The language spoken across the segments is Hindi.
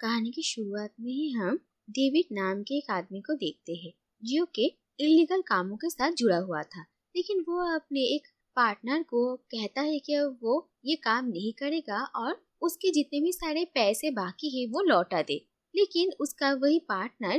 कहानी की शुरुआत में ही हम डेविड नाम के एक आदमी को देखते हैं जो के इलीगल कामों के साथ जुड़ा हुआ था लेकिन वो अपने एक पार्टनर को कहता है कि वो ये काम नहीं करेगा और उसके जितने भी सारे पैसे बाकी है वो लौटा दे लेकिन उसका वही पार्टनर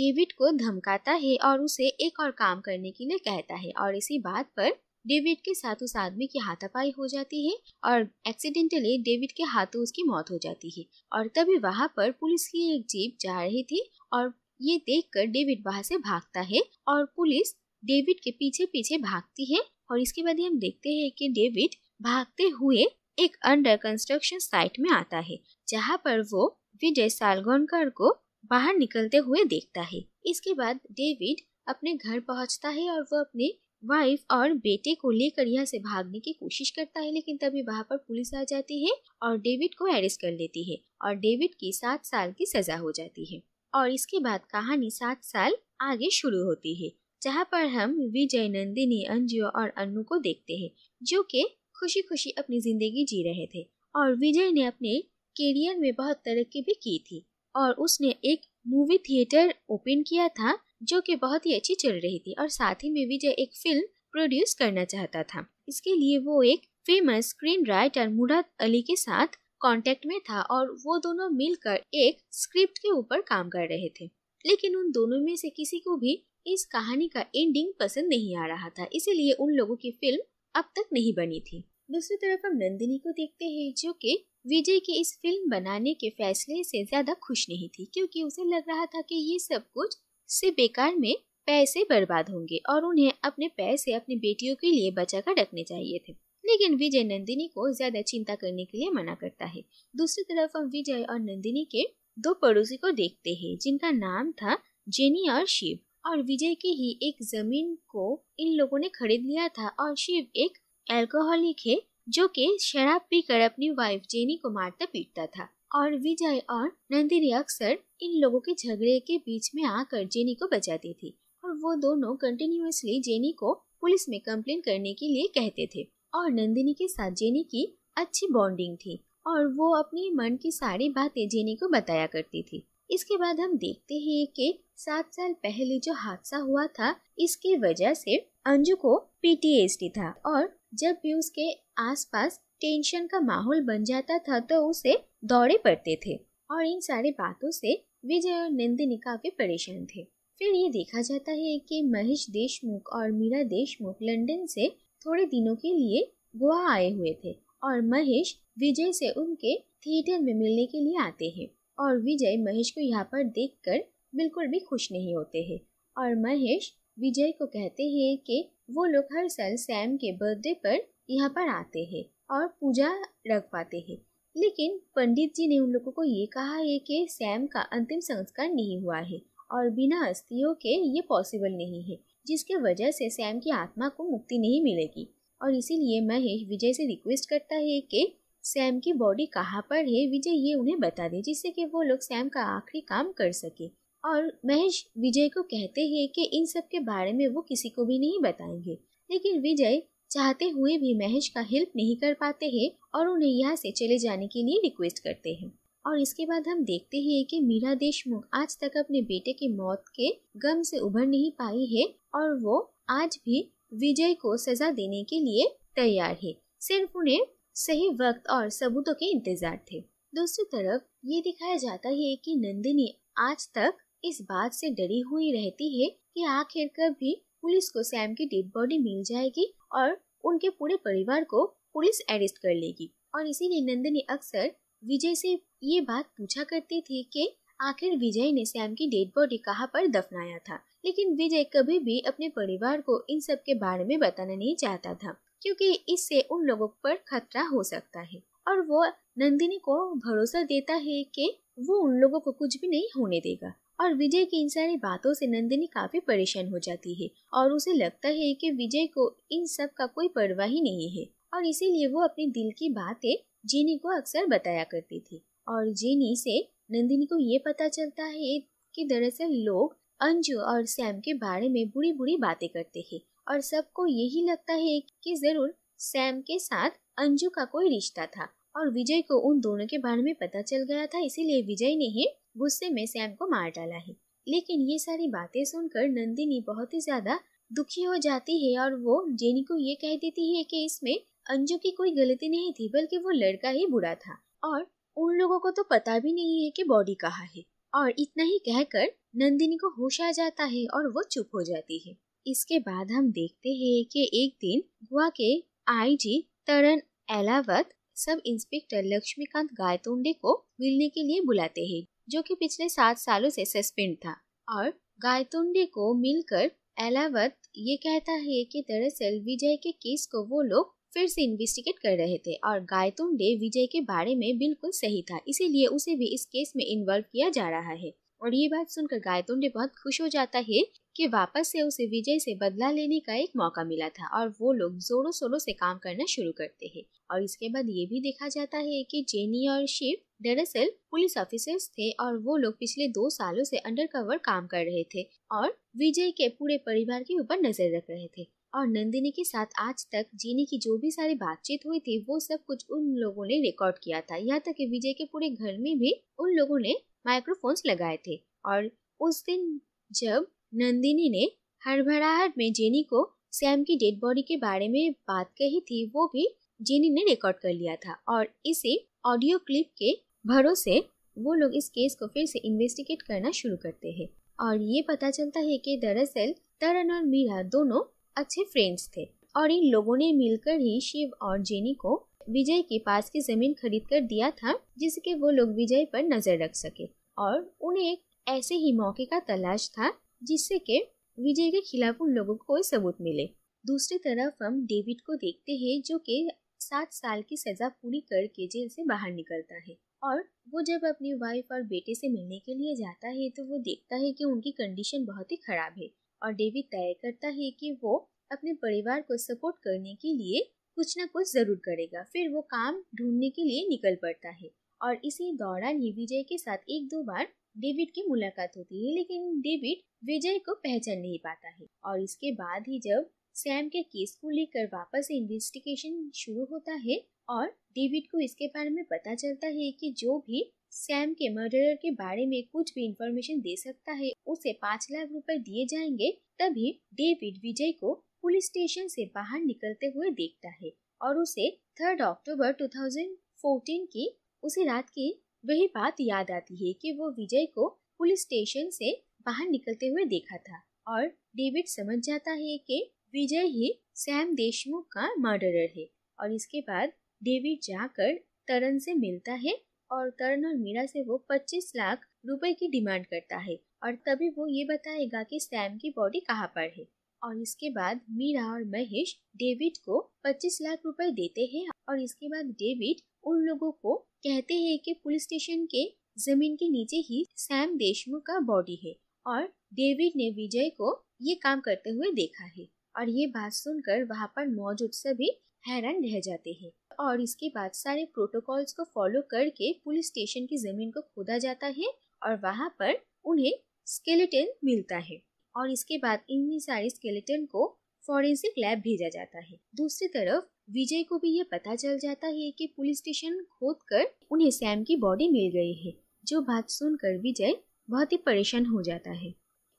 डेविड को धमकाता है और उसे एक और काम करने के लिए कहता है और इसी बात पर डेविड के साथ उस आदमी की हाथापाई हो जाती है और एक्सीडेंटली डेविड के हाथों उसकी मौत हो जाती है और तभी वहाँ पर पुलिस की एक जीप जा रही थी और ये देखकर डेविड वहाँ से भागता है और पुलिस डेविड के पीछे पीछे भागती है और इसके बाद हम देखते हैं कि डेविड भागते हुए एक अंडर कंस्ट्रक्शन साइट में आता है जहाँ पर वो विजय सालगोनकर को बाहर निकलते हुए देखता है इसके बाद डेविड अपने घर पहुंचता है और वो अपने वाइफ और बेटे को लेकर यहाँ से भागने की कोशिश करता है लेकिन तभी वहाँ पर पुलिस आ जाती है और डेविड को अरेस्ट कर लेती है और डेविड की सात साल की सजा हो जाती है और इसके बाद कहानी सात साल आगे शुरू होती है जहाँ पर हम विजय नंदिनी अंजू और अनु को देखते हैं जो कि खुशी खुशी अपनी जिंदगी जी रहे थे और विजय ने अपने करियर में बहुत तरक्की भी की थी और उसने एक मूवी थिएटर ओपन किया था जो कि बहुत ही अच्छी चल रही थी और साथ ही में विजय एक फिल्म प्रोड्यूस करना चाहता था इसके लिए वो एक famous screen writer Murad Ali के साथ कांटेक्ट में था और वो दोनों मिलकर एक स्क्रिप्ट के ऊपर काम कर रहे थे लेकिन उन दोनों में से किसी को भी इस कहानी का एंडिंग पसंद नहीं आ रहा था इसीलिए उन लोगों की फिल्म अब तक नहीं बनी थी दूसरी तरफ हम नंदिनी को देखते हैं जो कि विजय की इस फिल्म बनाने के फैसले से ज्यादा खुश नहीं थी क्योंकि उसे लग रहा था कि ये सब कुछ से बेकार में पैसे बर्बाद होंगे और उन्हें अपने पैसे अपनी बेटियों के लिए बचा कर रखने चाहिए थे लेकिन विजय नंदिनी को ज्यादा चिंता करने के लिए मना करता है दूसरी तरफ हम विजय और नंदिनी के दो पड़ोसी को देखते हैं जिनका नाम था जेनी और शिव और विजय की ही एक जमीन को इन लोगों ने खरीद लिया था और शिव एक एल्कोहलिक है जो कि शराब पीकर अपनी वाइफ जेनी को मारता पीटता था और विजय और नंदिनी अक्सर इन लोगों के झगड़े के बीच में आकर जेनी को बचाती थी और वो दोनों कंटिन्यूसली जेनी को पुलिस में कंप्लेन करने के लिए कहते थे और नंदिनी के साथ जेनी की अच्छी बॉन्डिंग थी और वो अपने मन की सारी बातें जेनी को बताया करती थी इसके बाद हम देखते हैं कि सात साल पहले जो हादसा हुआ था इसके वजह से अंजू को पीटीएसडी था और जब भी उसके आसपास टेंशन का माहौल बन जाता था तो उसे दौड़े पड़ते थे और इन सारी बातों से विजय और नंदिनी काफी परेशान थे फिर ये देखा जाता है कि महेश देशमुख और मीरा देशमुख लंदन से थोड़े दिनों के लिए गोवा आए हुए थे और महेश विजय से उनके थिएटर में मिलने के लिए आते हैं और विजय महेश को यहाँ पर देखकर बिल्कुल भी खुश नहीं होते हैं और महेश विजय को कहते हैं कि वो लोग हर साल सैम के बर्थडे पर यहाँ पर आते हैं और पूजा रख पाते हैं लेकिन पंडित जी ने उन लोगों को ये कहा है कि सैम का अंतिम संस्कार नहीं हुआ है और बिना अस्थियों के ये पॉसिबल नहीं है जिसके वजह से सैम की आत्मा को मुक्ति नहीं मिलेगी और इसीलिए महेश विजय से रिक्वेस्ट करता है कि सैम की बॉडी कहाँ पर है विजय ये उन्हें बता दे जिससे कि वो लोग सैम का आखिरी काम कर सके और महेश विजय को कहते हैं कि इन सब के बारे में वो किसी को भी नहीं बताएंगे लेकिन विजय चाहते हुए भी महेश का हेल्प नहीं कर पाते हैं और उन्हें यहाँ से चले जाने के लिए रिक्वेस्ट करते हैं और इसके बाद हम देखते हैं कि मीरा देशमुख आज तक अपने बेटे की मौत के गम से उभर नहीं पाई है और वो आज भी विजय को सजा देने के लिए तैयार है सिर्फ उन्हें सही वक्त और सबूतों के इंतजार थे दूसरी तरफ ये दिखाया जाता है कि नंदिनी आज तक इस बात से डरी हुई रहती है कि आखिर कभी पुलिस को सैम की डेड बॉडी मिल जाएगी और उनके पूरे परिवार को पुलिस अरेस्ट कर लेगी और इसीलिए नंदनी अक्सर विजय से ये बात पूछा करती थी कि आखिर विजय ने सैम की डेड बॉडी कहाँ पर दफनाया था लेकिन विजय कभी भी अपने परिवार को इन सब के बारे में बताना नहीं चाहता था क्योंकि इससे उन लोगों पर खतरा हो सकता है और वो नंदिनी को भरोसा देता है कि वो उन लोगों को कुछ भी नहीं होने देगा और विजय की इन सारी बातों से नंदिनी काफ़ी परेशान हो जाती है और उसे लगता है कि विजय को इन सब का कोई परवाह ही नहीं है और इसीलिए वो अपने दिल की बातें जेनी को अक्सर बताया करती थी और जेनी से नंदिनी को ये पता चलता है कि दरअसल लोग अंजू और सैम के बारे में बुरी बुरी बातें करते हैं और सबको यही लगता है कि ज़रूर सैम के साथ अंजू का कोई रिश्ता था और विजय को उन दोनों के बारे में पता चल गया था इसीलिए विजय ने ही गुस्से में सैम को मार डाला है लेकिन ये सारी बातें सुनकर नंदिनी बहुत ही ज्यादा दुखी हो जाती है और वो जेनी को ये कह देती है कि इसमें अंजू की कोई गलती नहीं थी बल्कि वो लड़का ही बुरा था और उन लोगों को तो पता भी नहीं है कि बॉडी कहाँ है और इतना ही कहकर नंदिनी को होश आ जाता है और वो चुप हो जाती है इसके बाद हम देखते हैं कि एक दिन गोवा के आईजी तरन एलावत सब इंस्पेक्टर लक्ष्मीकांत गायतोंडे को मिलने के लिए बुलाते हैं जो कि पिछले सात सालों से सस्पेंड था और गायतुंडे को मिलकर एलावत ये कहता है कि दरअसल विजय के केस को वो लोग फिर से इन्वेस्टिगेट कर रहे थे और गायतुंडे विजय के बारे में बिल्कुल सही था इसीलिए उसे भी इस केस में इन्वॉल्व किया जा रहा है और ये बात सुनकर गायतुंडे बहुत खुश हो जाता है कि वापस से उसे विजय से बदला लेने का एक मौका मिला था और वो लोग जोरों शोरों से काम करना शुरू करते हैं और इसके बाद ये भी देखा जाता है कि जेनी और शिव दरअसल पुलिस ऑफिसर्स थे और वो लोग पिछले दो सालों से अंडरकवर काम कर रहे थे और विजय के पूरे परिवार के ऊपर नजर रख रहे थे और नंदिनी के साथ आज तक जीनी की जो भी सारी बातचीत हुई थी वो सब कुछ उन लोगों ने रिकॉर्ड किया था यहाँ तक कि विजय के पूरे घर में भी उन लोगों ने माइक्रोफोन्स लगाए थे और उस दिन जब नंदिनी ने हड़बड़ाहट में जेनी को सैम की डेड बॉडी के बारे में बात कही थी वो भी जेनी ने रिकॉर्ड कर लिया था और इसी ऑडियो क्लिप के भरोसे वो लोग इस केस को फिर से इन्वेस्टिगेट करना शुरू करते हैं और ये पता चलता है कि दरअसल तरन और मीरा दोनों अच्छे फ्रेंड्स थे और इन लोगों ने मिलकर ही शिव और जेनी को विजय के पास की जमीन खरीद कर दिया था जिसके वो लोग विजय पर नजर रख सके और उन्हें एक ऐसे ही मौके का तलाश था जिससे कि विजय के खिलाफ उन लोगों को कोई सबूत मिले दूसरी तरफ हम डेविड को देखते हैं जो कि सात साल की सजा पूरी करके जेल से बाहर निकलता है और वो जब अपनी वाइफ और बेटे से मिलने के लिए जाता है तो वो देखता है कि उनकी कंडीशन बहुत ही खराब है और डेविड तय करता है कि वो अपने परिवार को सपोर्ट करने के लिए कुछ ना कुछ जरूर करेगा फिर वो काम ढूंढने के लिए निकल पड़ता है और इसी दौरान ही विजय के साथ एक दो बार डेविड की मुलाकात होती है लेकिन डेविड विजय को पहचान नहीं पाता है और इसके बाद ही जब सैम के केस को लेकर वापस इन्वेस्टिगेशन शुरू होता है और डेविड को इसके बारे में पता चलता है कि जो भी सैम के मर्डरर के बारे में कुछ भी इंफॉर्मेशन दे सकता है उसे पाँच लाख रुपए दिए जाएंगे तभी डेविड विजय को पुलिस स्टेशन से बाहर निकलते हुए देखता है और उसे थर्ड अक्टूबर 2014 की उसे रात की वही बात याद आती है कि वो विजय को पुलिस स्टेशन से बाहर निकलते हुए देखा था और डेविड समझ जाता है कि विजय ही सैम देशमुख का मर्डरर है और इसके बाद डेविड जाकर तरन से मिलता है और तरन और मीरा से वो 25 लाख रुपए की डिमांड करता है और तभी वो ये बताएगा कि सैम की बॉडी कहाँ पर है और इसके बाद मीरा और महेश डेविड को 25 लाख रुपए देते हैं और इसके बाद डेविड उन लोगों को कहते हैं कि पुलिस स्टेशन के जमीन के नीचे ही सैम देशमुख का बॉडी है और डेविड ने विजय को ये काम करते हुए देखा है और ये बात सुनकर वहाँ पर मौजूद सभी हैरान रह जाते हैं और इसके बाद सारे प्रोटोकॉल्स को फॉलो करके पुलिस स्टेशन की जमीन को खोदा जाता है और वहाँ पर उन्हें स्केलेटन मिलता है और इसके बाद इन्हीं सारे स्केलेटन को फॉरेंसिक लैब भेजा जाता है दूसरी तरफ विजय को भी ये पता चल जाता है कि पुलिस स्टेशन खोद कर उन्हें सैम की बॉडी मिल गई है जो बात सुनकर विजय बहुत ही परेशान हो जाता है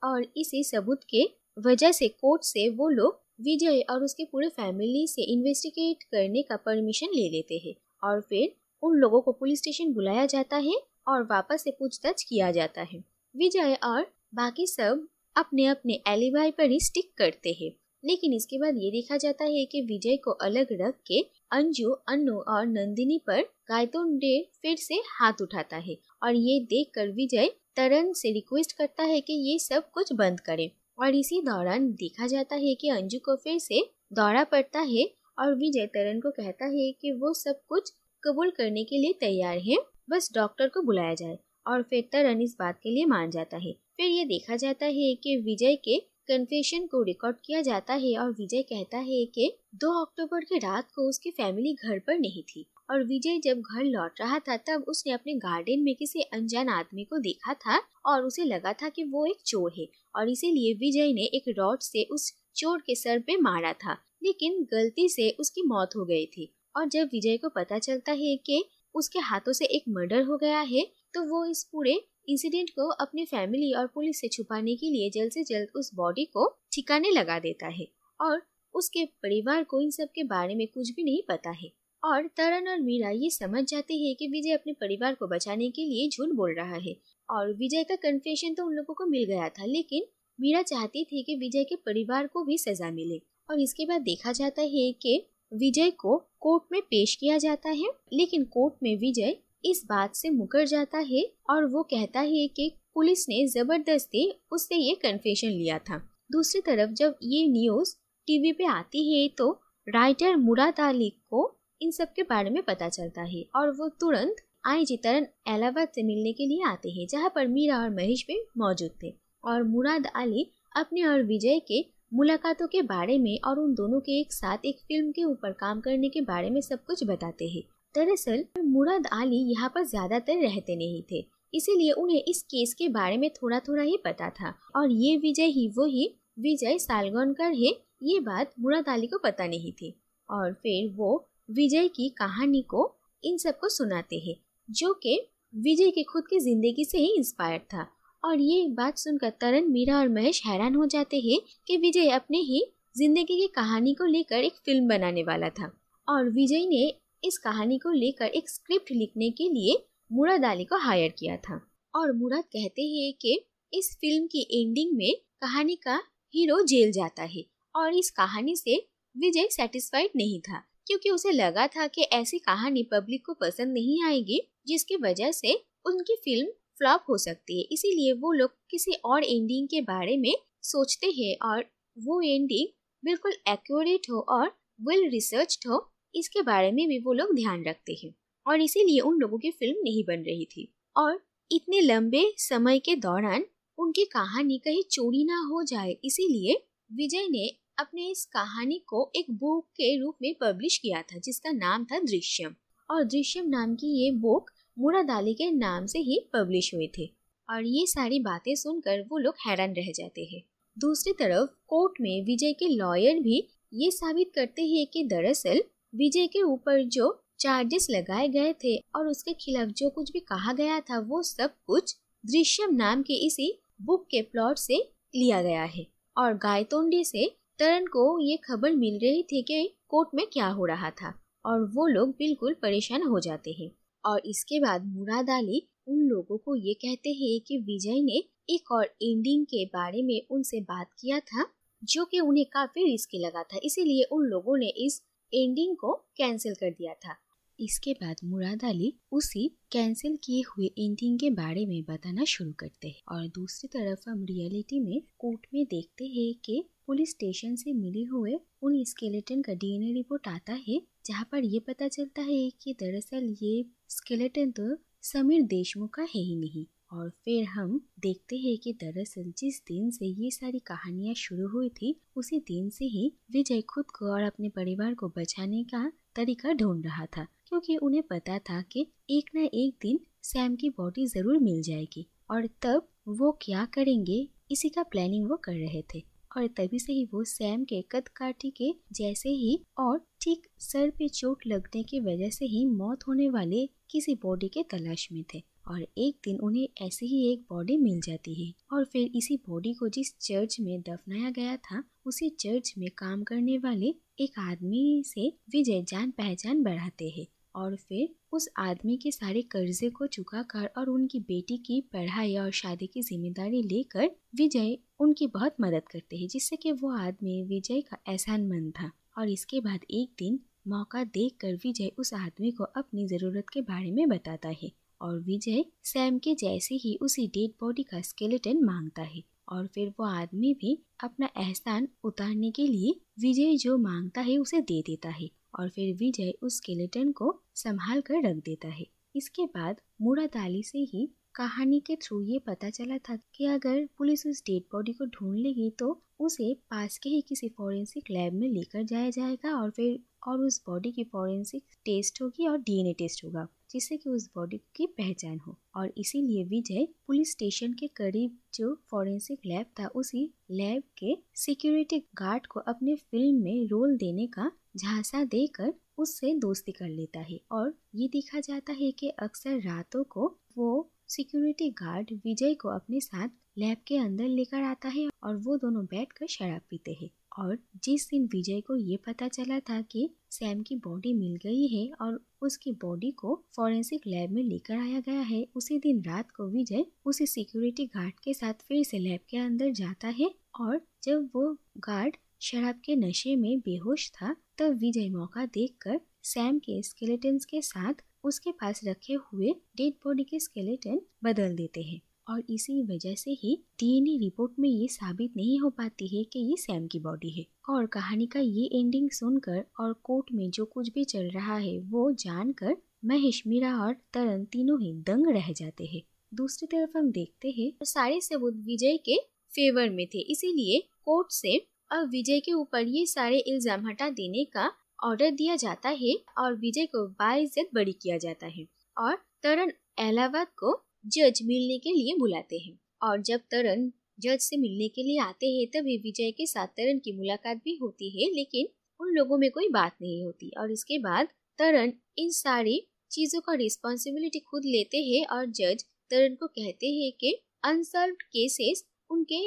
और इसी सबूत के वजह से कोर्ट से वो लोग विजय और उसके पूरे फैमिली से इन्वेस्टिगेट करने का परमिशन ले लेते हैं और फिर उन लोगों को पुलिस स्टेशन बुलाया जाता है और वापस से पूछताछ किया जाता है विजय और बाकी सब अपने अपने एलिबाई पर ही स्टिक करते हैं लेकिन इसके बाद ये देखा जाता है कि विजय को अलग रख के अंजू अनु और नंदिनी पर गायतोन डे फिर से हाथ उठाता है और ये देखकर विजय तरन से रिक्वेस्ट करता है कि ये सब कुछ बंद करे और इसी दौरान देखा जाता है कि अंजू को फिर से दौरा पड़ता है और विजय तरन को कहता है कि वो सब कुछ कबूल करने के लिए तैयार है बस डॉक्टर को बुलाया जाए और फिर तरन इस बात के लिए मान जाता है फिर ये देखा जाता है कि विजय के कन्फेशन को रिकॉर्ड किया जाता है और विजय कहता है कि 2 अक्टूबर की रात को उसकी फैमिली घर पर नहीं थी और विजय जब घर लौट रहा था तब उसने अपने गार्डन में किसी अनजान आदमी को देखा था और उसे लगा था कि वो एक चोर है और इसीलिए विजय ने एक रॉड से उस चोर के सर पे मारा था लेकिन गलती से उसकी मौत हो गई थी और जब विजय को पता चलता है कि उसके हाथों से एक मर्डर हो गया है तो वो इस पूरे इंसिडेंट को अपने फैमिली और पुलिस से छुपाने के लिए जल्द से जल्द उस बॉडी को ठिकाने लगा देता है और उसके परिवार को इन सब के बारे में कुछ भी नहीं पता है और तरन और मीरा ये समझ जाते हैं कि विजय अपने परिवार को बचाने के लिए झूठ बोल रहा है और विजय का कन्फेशन तो उन लोगों को मिल गया था लेकिन मीरा चाहती थी कि विजय के परिवार को भी सजा मिले और इसके बाद देखा जाता है कि विजय को कोर्ट में पेश किया जाता है लेकिन कोर्ट में विजय इस बात से मुकर जाता है और वो कहता है कि पुलिस ने जबरदस्ती उससे ये कन्फेशन लिया था दूसरी तरफ जब ये न्यूज़ टीवी पे आती है तो राइटर मुराद अली को इन सब के बारे में पता चलता है और वो तुरंत आई जी तरन इलाहाबाद से मिलने के लिए आते हैं जहाँ पर मीरा और महेश भी मौजूद थे और मुराद अली अपने और विजय के मुलाकातों के बारे में और उन दोनों के एक साथ एक फिल्म के ऊपर काम करने के बारे में सब कुछ बताते हैं दरअसल मुराद अली यहाँ पर ज़्यादातर रहते नहीं थे इसीलिए उन्हें इस केस के बारे में थोड़ा थोड़ा ही पता था और ये विजय ही वो ही विजय सालगोनकर है ये बात मुराद अली को पता नहीं थी और फिर वो विजय की कहानी को इन सबको सुनाते हैं जो कि विजय के खुद की जिंदगी से ही इंस्पायर था और ये बात सुनकर तरन मीरा और महेश हैरान हो जाते हैं कि विजय अपने ही जिंदगी की कहानी को लेकर एक फिल्म बनाने वाला था और विजय ने इस कहानी को लेकर एक स्क्रिप्ट लिखने के लिए मुराद अली को हायर किया था और मुराद कहते हैं कि इस फिल्म की एंडिंग में कहानी का हीरो जेल जाता है और इस कहानी से विजय सेटिस्फाइड नहीं था क्योंकि उसे लगा था कि ऐसी कहानी पब्लिक को पसंद नहीं आएगी जिसकी वजह से उनकी फिल्म फ्लॉप हो सकती है इसीलिए वो लोग किसी और एंडिंग के बारे में सोचते हैं और वो एंडिंग बिल्कुल एक्यूरेट हो और वेल रिसर्च हो इसके बारे में भी वो लोग ध्यान रखते हैं और इसीलिए उन लोगों की फिल्म नहीं बन रही थी और इतने लंबे समय के दौरान उनकी कहानी कहीं चोरी ना हो जाए इसीलिए विजय ने अपने इस कहानी को एक बुक के रूप में पब्लिश किया था जिसका नाम था दृश्यम और दृश्यम नाम की ये बुक मुराद अली के नाम से ही पब्लिश हुई थी और ये सारी बातें सुनकर वो लोग हैरान रह जाते हैं दूसरी तरफ कोर्ट में विजय के लॉयर भी ये साबित करते हैं कि दरअसल विजय के ऊपर जो चार्जेस लगाए गए थे और उसके खिलाफ जो कुछ भी कहा गया था वो सब कुछ दृश्यम नाम के इसी बुक के प्लॉट से लिया गया है और गायतोंडे से तरन को ये खबर मिल रही थी कि कोर्ट में क्या हो रहा था और वो लोग बिल्कुल परेशान हो जाते हैं और इसके बाद मुराद अली उन लोगों को ये कहते हैं कि विजय ने एक और एंडिंग के बारे में उनसे बात किया था जो कि उन्हें काफी रिस्की लगा था इसीलिए उन लोगों ने इस एंडिंग को कैंसिल कर दिया था इसके बाद मुराद अली उसी कैंसिल किए हुए एंडिंग के बारे में बताना शुरू करते हैं और दूसरी तरफ हम रियलिटी में कोर्ट में देखते हैं कि पुलिस स्टेशन से मिले हुए उन स्केलेटन का डीएनए रिपोर्ट आता है जहाँ पर ये पता चलता है कि दरअसल ये स्केलेटन तो समीर देशमुख का है ही नहीं और फिर हम देखते हैं कि दरअसल जिस दिन से ये सारी कहानियाँ शुरू हुई थी उसी दिन से ही विजय खुद को और अपने परिवार को बचाने का तरीका ढूंढ रहा था क्योंकि उन्हें पता था कि एक न एक दिन सैम की बॉडी जरूर मिल जाएगी और तब वो क्या करेंगे इसी का प्लानिंग वो कर रहे थे और तभी से ही वो सैम के कद काटी के जैसे ही और ठीक सर पे चोट लगने की वजह से ही मौत होने वाले किसी बॉडी के तलाश में थे और एक दिन उन्हें ऐसी ही एक बॉडी मिल जाती है और फिर इसी बॉडी को जिस चर्च में दफनाया गया था उसी चर्च में काम करने वाले एक आदमी से विजय जान पहचान बढ़ाते हैं और फिर उस आदमी के सारे कर्जे को चुका कर और उनकी बेटी की पढ़ाई और शादी की जिम्मेदारी लेकर विजय उनकी बहुत मदद करते हैं जिससे कि वो आदमी विजय का एहसान मन था और इसके बाद एक दिन मौका देख कर विजय उस आदमी को अपनी ज़रूरत के बारे में बताता है और विजय सैम के जैसे ही उसी डेड बॉडी का स्केलेटन मांगता है और फिर वो आदमी भी अपना एहसान उतारने के लिए विजय जो मांगता है उसे दे देता है और फिर विजय उस स्केलेटन को संभाल कर रख देता है इसके बाद मुरादाली से ही कहानी के थ्रू ये पता चला था कि अगर पुलिस उस डेड बॉडी को ढूंढ लेगी तो उसे पास के ही किसी फॉरेंसिक लैब में लेकर जाया जाएगा और फिर और उस बॉडी की फॉरेंसिक टेस्ट होगी और डीएनए टेस्ट होगा जिससे कि उस बॉडी की पहचान हो और इसीलिए विजय पुलिस स्टेशन के करीब जो फॉरेंसिक लैब था उसी लैब के सिक्योरिटी गार्ड को अपने फिल्म में रोल देने का झांसा देकर उससे दोस्ती कर लेता है और ये देखा जाता है कि अक्सर रातों को वो सिक्योरिटी गार्ड विजय को अपने साथ लैब के अंदर लेकर आता है और वो दोनों बैठकर शराब पीते हैं और जिस दिन विजय को ये पता चला था कि सैम की बॉडी मिल गई है और उसकी बॉडी को फॉरेंसिक लैब में लेकर आया गया है उसी दिन रात को विजय उसी सिक्योरिटी गार्ड के साथ फिर से लैब के अंदर जाता है और जब वो गार्ड शराब के नशे में बेहोश था तब विजय मौका देखकर सैम के स्केलेटन्स के साथ उसके पास रखे हुए डेड बॉडी के स्केलेटन बदल देते हैं और इसी वजह से ही डीएनए रिपोर्ट में ये साबित नहीं हो पाती है कि ये सैम की बॉडी है और कहानी का ये एंडिंग सुनकर और कोर्ट में जो कुछ भी चल रहा है वो जानकर महेश मीरा और तरन तीनों ही दंग रह जाते हैं दूसरी तरफ हम देखते हैं सारे सबूत विजय के फेवर में थे इसीलिए कोर्ट से अब विजय के ऊपर ये सारे इल्जाम हटा देने का ऑर्डर दिया जाता है और विजय को बाइज्जत बड़ी किया जाता है और तरन अहलाबाद को जज मिलने के लिए बुलाते हैं और जब तरन जज से मिलने के लिए आते हैं तभी विजय के साथ तरन की मुलाकात भी होती है लेकिन उन लोगों में कोई बात नहीं होती और इसके बाद तरन इन सारी चीजों का रिस्पॉन्सिबिलिटी खुद लेते हैं और जज तरन को कहते हैं कि अनसर्व केसेस उनके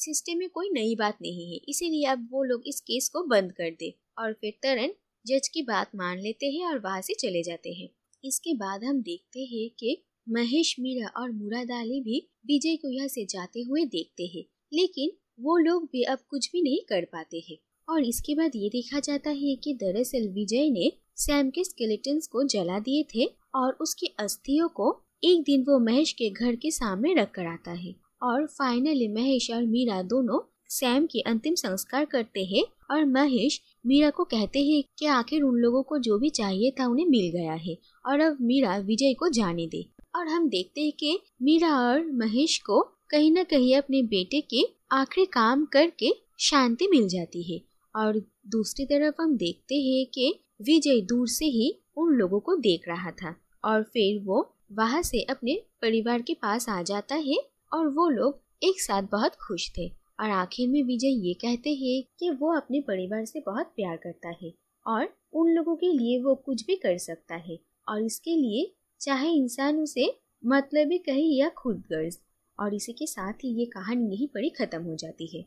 सिस्टम में कोई नई बात नहीं है इसीलिए अब वो लोग इस केस को बंद कर दे और फिर तरन जज की बात मान लेते हैं और वहाँ से चले जाते हैं इसके बाद हम देखते हैं कि महेश मीरा और मुराद अली भी विजय को यहाँ से जाते हुए देखते हैं लेकिन वो लोग भी अब कुछ भी नहीं कर पाते हैं और इसके बाद ये देखा जाता है कि दरअसल विजय ने सैम के स्केलेटन्स को जला दिए थे और उसकी अस्थियों को एक दिन वो महेश के घर के सामने रख कर आता है और फाइनली महेश और मीरा दोनों सैम के अंतिम संस्कार करते हैं और महेश मीरा को कहते हैं कि आखिर उन लोगों को जो भी चाहिए था उन्हें मिल गया है और अब मीरा विजय को जाने दे और हम देखते हैं कि मीरा और महेश को कहीं ना कहीं अपने बेटे के आखिरी काम करके शांति मिल जाती है और दूसरी तरफ हम देखते हैं कि विजय दूर से ही उन लोगों को देख रहा था और फिर वो वहाँ से अपने परिवार के पास आ जाता है और वो लोग एक साथ बहुत खुश थे और आखिर में विजय ये कहते हैं कि वो अपने परिवार से बहुत प्यार करता है और उन लोगों के लिए वो कुछ भी कर सकता है और इसके लिए चाहे इंसान उसे मतलब कहे या खुद गर्ज और इसी के साथ ही ये कहानी यहीं पड़ी ख़त्म हो जाती है